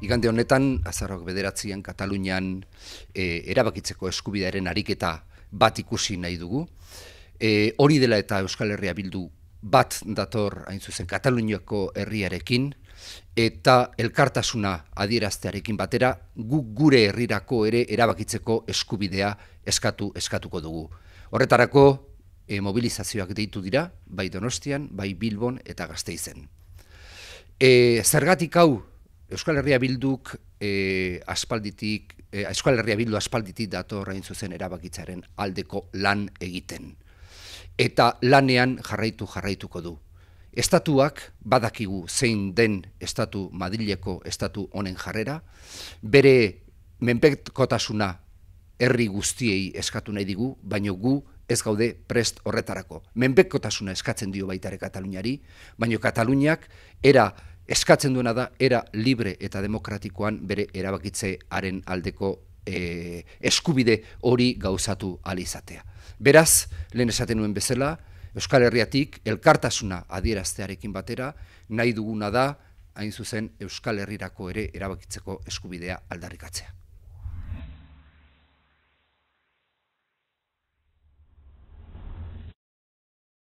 igande honetan, azarrok bederatzean, Katalunian e, erabakitzeko eskubidearen ariketa bat ikusi nahi dugu. E, hori dela eta Euskal Herria bildu bat dator, hain zuzen, Kataluniako herriarekin, eta elkartasuna adieraztearekin batera, guk gure herrirako ere erabakitzeko eskubidea eskatu eskatuko dugu. Horretarako, e, mobilizazioak deitu dira, bai Donostian, bai Bilbon eta Gasteizen. E, zergatik hau Euskal Herria Bilduk e, aspalditik, e, Euskal Herria Bildu aspalditik dator orain zuzen erabakitzaren aldeko lan egiten. Eta lanean jarraitu jarraituko du. Estatuak badakigu zein den estatu Madrileko estatu honen jarrera, bere menpekotasuna herri guztiei eskatu nahi digu, baino gu ez gaude prest horretarako. Menbekotasuna eskatzen dio baitare Kataluniari, baino Kataluniak era eskatzen duena da era libre eta demokratikoan bere erabakitzearen aldeko e, eskubide hori gauzatu alizatea. Beraz, lehen esaten nuen bezala, Euskal Herriatik elkartasuna adieraztearekin batera, nahi duguna da, hain zuzen Euskal Herrirako ere erabakitzeko eskubidea aldarrikatzea.